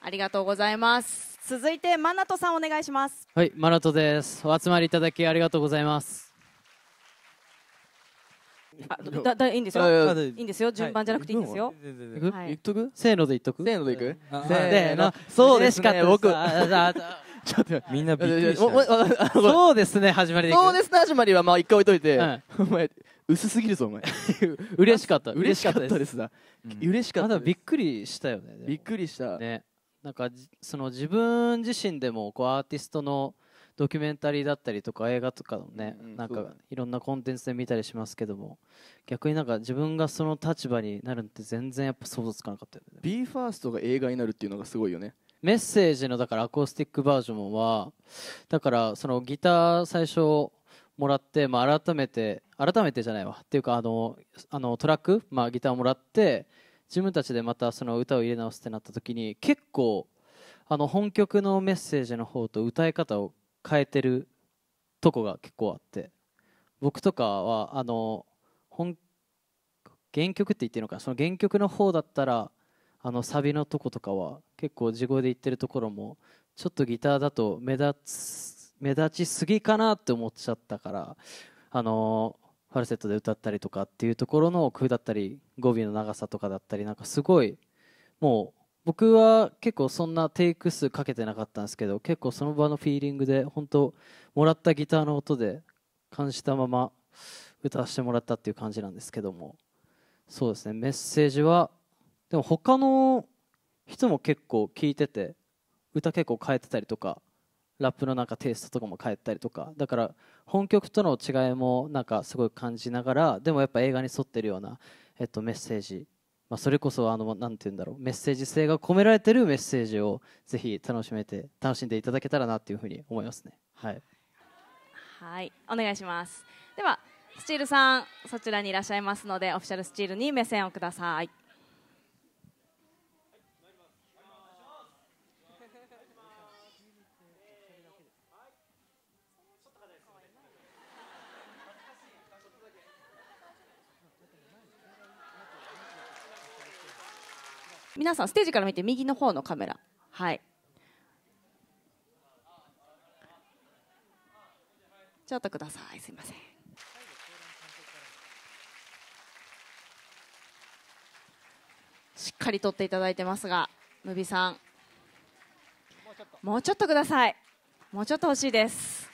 ありがとうございます続いてマナトさんお願いしますはいマナトですお集まりいただきありがとうございますだだいいんですよいいんですよ順番じゃなくていいんですよ、はい、とくせーのでいっとくせーのでいくせーのそうですか僕ちょっとみんなびっくりしたそうですね始まりそうですね始まりはまあ一回置いといて、お前薄すぎるぞお前 嬉しかった嬉しかったです嬉しかったです、びっくりしたよねびっくりしたねなんかその自分自身でもこうアーティストのドキュメンタリーだったりとか映画とかのね、なんかいろんなコンテンツで見たりしますけども逆になんか自分がその立場になるって全然やっぱ想像つかなかったよね BE:FIRST が映画になるっていうのがすごいよねメッセージのだからアコースティックバージョンはだからそのギター最初もらって、まあ、改めて改めてじゃないわっていうかあのあのトラック、まあ、ギターもらって自分たちでまたその歌を入れ直すってなった時に結構あの本曲のメッセージの方と歌い方を変えてるとこが結構あって僕とかはあの本原曲って言ってるのかその原曲の方だったらあのサビのとことかは結構地声で言ってるところもちょっとギターだと目立つ目立ちすぎかなって思っちゃったからあのファルセットで歌ったりとかっていうところの工夫だったり語尾の長さとかだったりなんかすごいもう僕は結構そんなテイク数かけてなかったんですけど結構その場のフィーリングで本当もらったギターの音で感じたまま歌わせてもらったっていう感じなんですけどもそうですねメッセージはでも他の人も結構聞いてて歌結構変えてたりとかラップのなんかテイストとかも変えたりとかだから本曲との違いもなんかすごい感じながらでもやっぱ映画に沿ってるような、えっと、メッセージ、まあ、それこそあのなんて言うんだろうメッセージ性が込められてるメッセージをぜひ楽しめて楽しんでいただけたらなっていうふうに思いますねはいはいお願いしますではスチールさんそちらにいらっしゃいますのでオフィシャルスチールに目線をください皆さんステージから見て右の方のカメラはいちょっとくださいすいませんしっかり撮っていただいてますがムビさんもうちょっとくださいもうちょっと欲しいです